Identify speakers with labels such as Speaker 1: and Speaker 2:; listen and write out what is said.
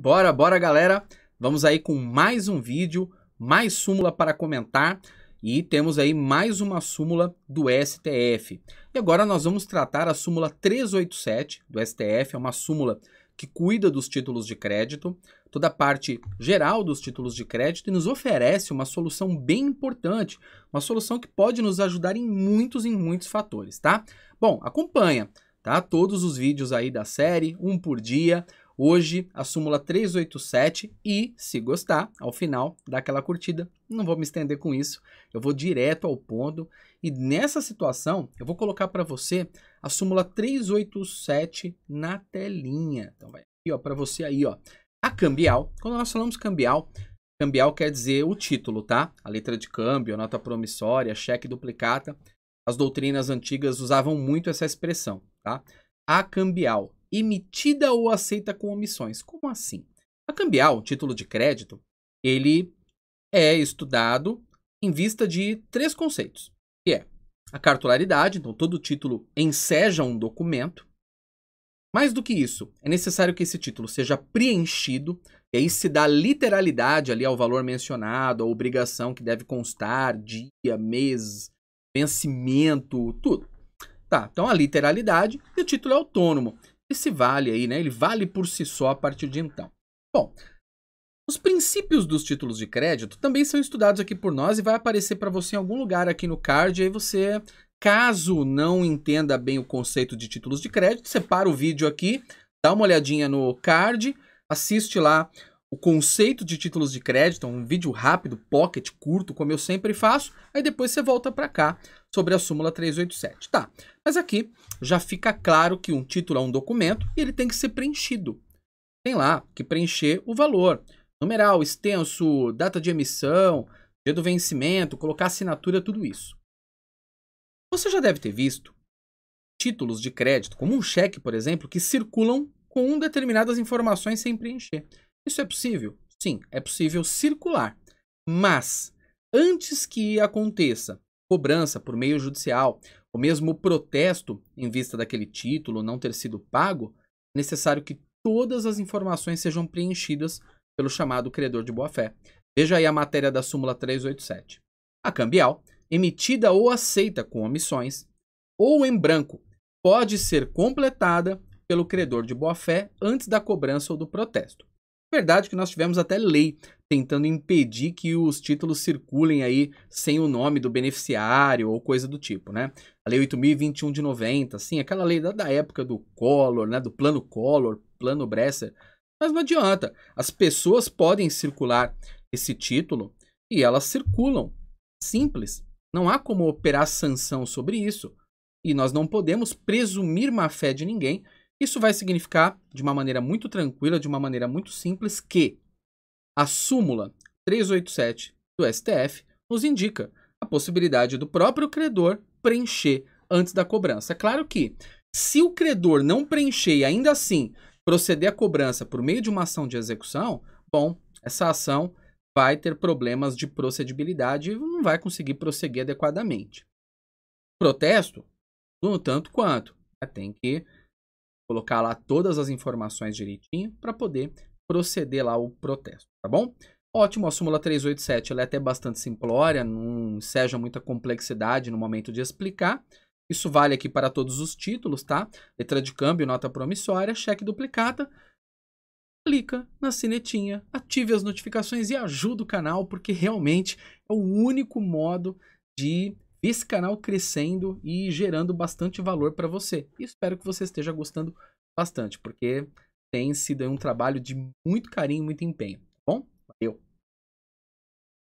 Speaker 1: bora, bora galera. Vamos aí com mais um vídeo, mais súmula para comentar e temos aí mais uma súmula do STF. E agora nós vamos tratar a súmula 387 do STF, é uma súmula que cuida dos títulos de crédito, toda a parte geral dos títulos de crédito e nos oferece uma solução bem importante, uma solução que pode nos ajudar em muitos e muitos fatores, tá? Bom, acompanha, tá? Todos os vídeos aí da série, um por dia. Hoje, a súmula 387 e, se gostar, ao final, dá aquela curtida. Não vou me estender com isso, eu vou direto ao ponto. E nessa situação, eu vou colocar para você a súmula 387 na telinha. Então vai aqui, ó, para você aí, ó. A cambial, quando nós falamos cambial, cambial quer dizer o título, tá? A letra de câmbio, nota promissória, cheque duplicata. As doutrinas antigas usavam muito essa expressão, tá? A cambial emitida ou aceita com omissões. Como assim? A cambial, título de crédito, ele é estudado em vista de três conceitos, que é a cartularidade, então todo título enseja um documento. Mais do que isso, é necessário que esse título seja preenchido, e aí se dá literalidade ali ao valor mencionado, à obrigação que deve constar, dia, mês, vencimento, tudo. Tá, então a literalidade e o título é autônomo esse vale aí, né? Ele vale por si só a partir de então. Bom, os princípios dos títulos de crédito também são estudados aqui por nós e vai aparecer para você em algum lugar aqui no card. E aí você, caso não entenda bem o conceito de títulos de crédito, separa o vídeo aqui, dá uma olhadinha no card, assiste lá o conceito de títulos de crédito, é um vídeo rápido, pocket, curto, como eu sempre faço, aí depois você volta para cá sobre a súmula 387. Tá, mas aqui já fica claro que um título é um documento e ele tem que ser preenchido. Tem lá que preencher o valor, numeral, extenso, data de emissão, dia do vencimento, colocar assinatura, tudo isso. Você já deve ter visto títulos de crédito, como um cheque, por exemplo, que circulam com determinadas informações sem preencher. Isso é possível? Sim, é possível circular. Mas, antes que aconteça cobrança por meio judicial, ou mesmo protesto em vista daquele título não ter sido pago, é necessário que todas as informações sejam preenchidas pelo chamado credor de boa-fé. Veja aí a matéria da súmula 387. A cambial, emitida ou aceita com omissões, ou em branco, pode ser completada pelo credor de boa-fé antes da cobrança ou do protesto. Verdade que nós tivemos até lei tentando impedir que os títulos circulem aí sem o nome do beneficiário ou coisa do tipo, né? A Lei 8.021 de 90, sim, aquela lei da, época do Collor, né? Do plano Collor, plano Bresser. Mas não adianta, as pessoas podem circular esse título e elas circulam. Simples. Não há como operar sanção sobre isso. E nós não podemos presumir má fé de ninguém isso vai significar, de uma maneira muito tranquila, de uma maneira muito simples, que a súmula 387 do STF nos indica a possibilidade do próprio credor preencher antes da cobrança. É claro que, se o credor não preencher e ainda assim proceder à cobrança por meio de uma ação de execução, bom, essa ação vai ter problemas de procedibilidade e não vai conseguir prosseguir adequadamente. Protesto, no tanto quanto, é, tem que colocar lá todas as informações direitinho para poder proceder lá o protesto, tá bom? Ótimo, a súmula 387 ela é até bastante simplória, não seja muita complexidade no momento de explicar. Isso vale aqui para todos os títulos, tá? Letra de câmbio, nota promissória, cheque duplicata. Clica na sinetinha, ative as notificações e ajuda o canal, porque realmente é o único modo de esse canal crescendo e gerando bastante valor para você. E espero que você esteja gostando bastante, porque tem sido um trabalho de muito carinho, muito empenho, tá bom? Valeu!